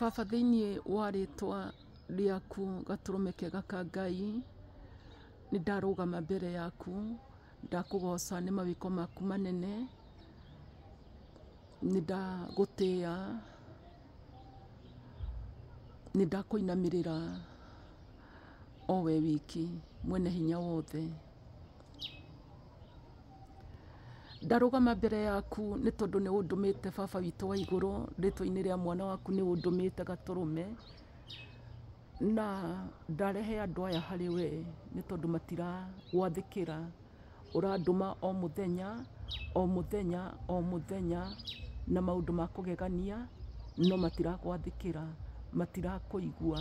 Baba thĩinĩ wa rĩĩtwa rĩaku gatũrũme kega ka Ngai, nĩ ndarũgama mbere yaku, ndakũgoca nĩ mawĩko maku manene, nĩ ndagũtĩa, nĩ ndakũinamĩrĩra o we wiki, mwene hinya wothe. ndarũgama mbere yaku å ndå mä te baba witå wa igũrũ inä rä a mwana waku gatå rå me na ndarehe andå aya harä we ra å randå ma o thenya o thenya o thenya na ndå ma gegania no igua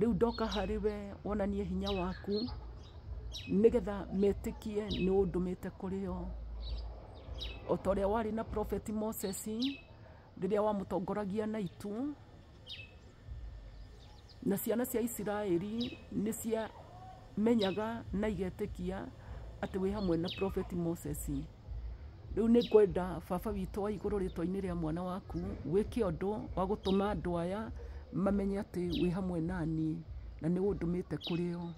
rä u ndoka harä we wonanie hinya waku nigetha metikie ni undumite kuri o otoria wari na prophet Moses riria wamutongoragia na itu na ciana cia Isiraeli ni cia menyaga na igetikia atä wä hamwe na prophet moses rä u nä ngwenda baba witå wa igå rå rä twa-inä rä a mwana waku wä ke å ndå wa gå tå ma andå aya mamenye atä wä hamwe nani na nä å ndå mä te kå rä o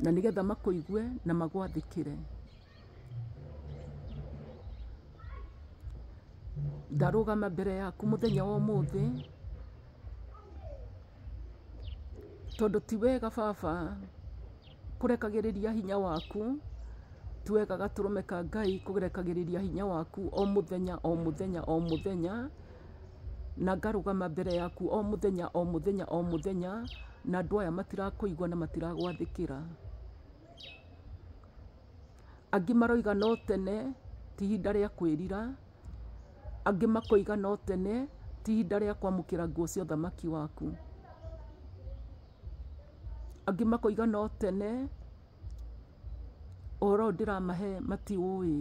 na nigetha makuigue na magwathĩkĩre ndarũgama mbere yaku mũthenya wa ũmũthĩ tondũ ti wega baba kũrekagĩrĩria hinya waku ti wega gatũrũme ka Ngai kũrekagĩrĩria hinya waku o mũthenya o mũthenya o mũthenya na ngarũgama mbere yaku o mũthenya o mũthenya o mũthenya na andũ aya matirakũigua na matiragwathĩkĩra angĩ maroiga no tene ti ihinda rĩa kwĩrira angĩ makoiga no tene ti ihinda rĩa kwamũkĩra nguo cia ũthamaki waku angĩ makoiga no tene ũhoro ũyũ ndĩramahe matiũĩ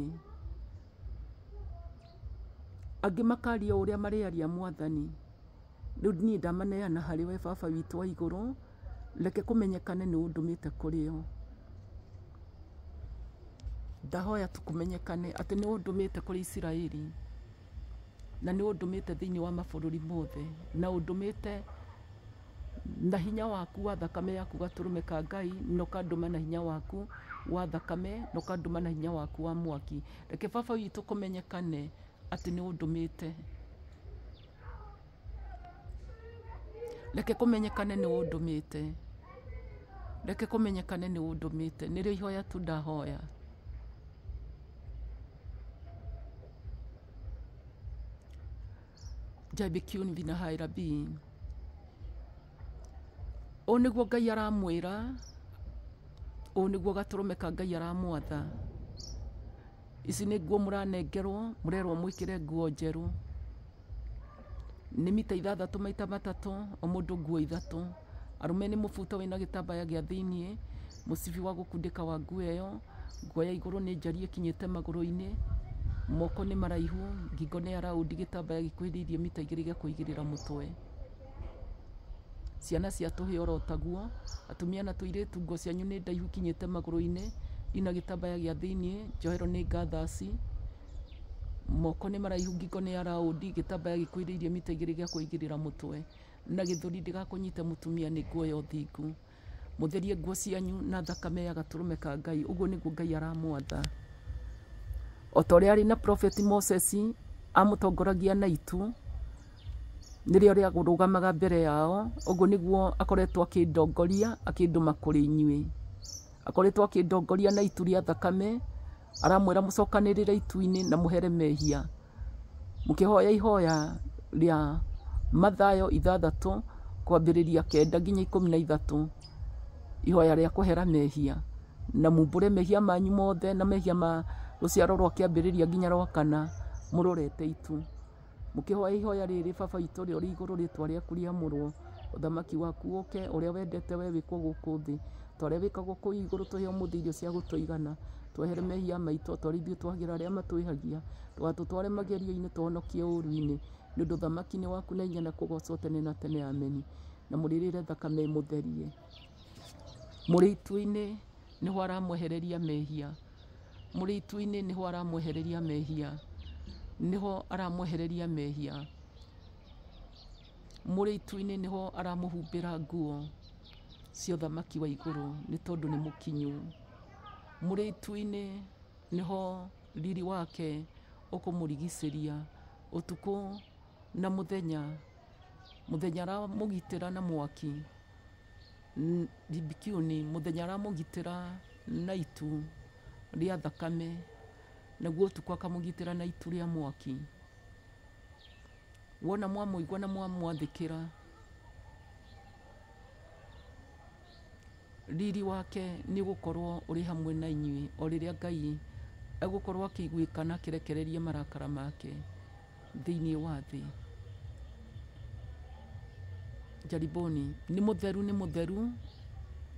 angĩ makaria ũrĩa marĩaria mwathani rĩu niĩ ndamaneana harĩwe baba witũ wa igũrũ reke kũmenyekane nĩ ũndũmĩte kũrĩ o ndahoya tũkũmenyekane atĩ nĩ ũndũmĩte kũrĩ isiraeli na nĩ ũndũmĩte thĩinĩ wa mabũrũri mothe na ũndũmĩte na hinya waku wa thakame yaku gatũrũme ka ngai na ũkandũma na hinya waku wa thakame na ũkandũma na hinya waku wa mwaki reke baba witũ kũmenyekane atĩ nĩ ũndũmĩte reke kũmenyekane nĩ ũndũmĩte reke kũmenyekane nĩ ũndũmĩte nĩrĩo ihoya tu ndahoya njambĩkio nthi na hairabin ũũ nĩguo ngai aramwĩra ũũ nĩguo gatũrũme ka ngai aramwatha ici nĩ nguo mũranengerwo mũrerwo mwĩkĩre nguo njerũ nĩ mita ithathatũ maita matatũ o mũndũ nguo ithatũ arũme nĩ mũbuto wĩna gĩtambaya gĩa thĩiniĩ mũcibi wa gũkundĩka wa nguo ĩyo nguo ya igũrũ nĩ njariĩ ĩkinyĩte magũrũ-inĩ Moko nĩ maraihu, ngingo nĩ araũndi, gĩtambaya gĩkuhĩrĩirie mita igĩrĩ gĩa kũigĩrĩra mũtwe. Ciana cia tũhĩĩ oro taguo, atumia na tũirĩtu nguo cianyu nĩ ndaihu ikinyĩte magũrũ-inĩ, ina gĩtambaya gĩa thĩinĩ, njohero nĩ ngathaci, moko nĩ maraihu, ngingo nĩ araũndi, gĩtambaya gĩkuhĩrĩirie mita igĩrĩ gĩa kũigĩrĩra mũtwe, na gĩthũri ndĩgakũnyite mũtumia nĩ nguo ya ũthingu. Mũtherie nguo cianyu na thakame ya Gatũrũme ka Ngai, ũguo nĩguo Ngai aramwatha o ta na prophet Moses amutongoragia na itu nĩrĩo ria gurugamaga mbere yao ũguo niguo akoretwo kidongoria akĩndũma kũrĩ nywe akoretwo kidongoria na itu ria thakame aramwira mucokanirira itu-inĩ na muhere mehia mukihoya ihoya rĩa mathayo ithathatũ kwambĩrĩria kenda nginya ikũmi na ithatũ ihoya ria kuhera mehia na mumbure mehia manyu mothe na mehia ma ruciaro rwa kĩambĩrĩria nginya rwa kana mũrorete itu mũkĩhoya ihoya rĩrĩ baba itũ rĩo rĩ igũrũ rĩtwa rĩaku rĩamũrwo ũthamaki waku ũke ũrĩa wendete we wĩkwo gũkũ thĩ ta ũrĩa wĩkagwo kũu igũrũ tũhe ũmũthĩ irio cia gũtũigana twehere mehia maitũ o ithuĩ twagĩra arĩa matwĩhagia ndũgatũtware magerio-inĩ tũhonokie ũũru-inĩ nĩ ũndũ ũthamaki-inĩ waku na inya na kũgoocwo tene na tene ameni na mũrĩrĩre thakame mũtherie mũrĩ itu-inĩ nĩho aramwehereria mehia mũrĩitu-inĩ nĩho aramwehereria mehia nĩho aramwehereria mehia mũrĩitu-inĩ nĩho aramuhumbira nguo cia thamaki wa igũrũ nĩ tondũ nĩ mũkinyu mũrĩitu-inĩ nĩho riri wake ũkũmũrigicĩria ũtukũ na mũthenya mũthenya aramugitira na mwaki Bĩbkiuni mũthenya aramugitira na itu rĩa thakame naguo ũtukũ akamũgitĩra na itu rĩa mwaki wona mwamũigua na mwamwathĩkĩra riri wake nĩ ũgũkorwo ũrĩ hamwe na inyuĩ o rĩrĩa Ngai egũkorwo akĩiguĩkana akĩrekereria marakara make thĩinĩ wa thĩ Jariboni nĩ mũtheru nĩ mũtheru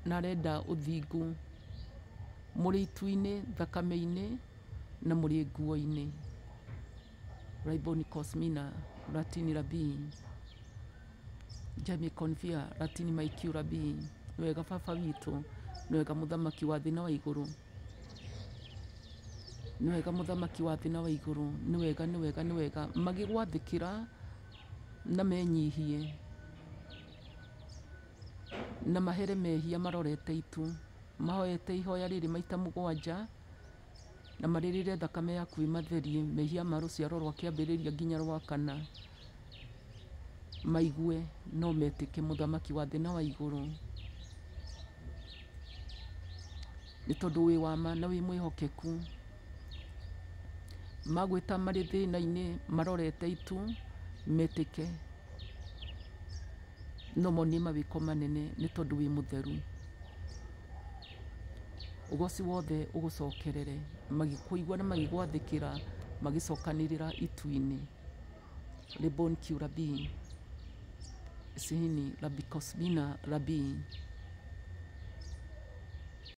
na arenda ũthingu muri itu-inĩ thakame-inĩ na muri nguo-inĩ Raiboni Cosmina Ratini Rabin Jamie Convia latini Maikiu Rabin wega baba witũ nwega mũthamaki wa thina na wa iguru nwega mũthamaki wa thina na wa igũrũ nwega nwega nĩwega magĩgwathĩkĩra na menyihie na mahere mehia marorete itu mahoyete ihoya rĩrĩ maita mũgwanja na marĩrĩre thakame yaku ĩmatherie mehia ma rũciaro rwa kĩambĩrĩria nginya rwa kana maigue no metĩke mũthamaki wa thĩ na wa igũrũ nĩ tondũ wĩ wa ma na wĩ mwĩhokeku magwĩta marĩ thĩna-inĩ marorete itu metĩke no monie mawĩko manene nĩ tondũ wĩ mũtheru ugoci wothe ũgũcokerere magĩkũigua na magĩgwathĩkĩra magĩcokanĩrĩra itu-inĩ lebon kiu rabi sihini rabikosbina rabii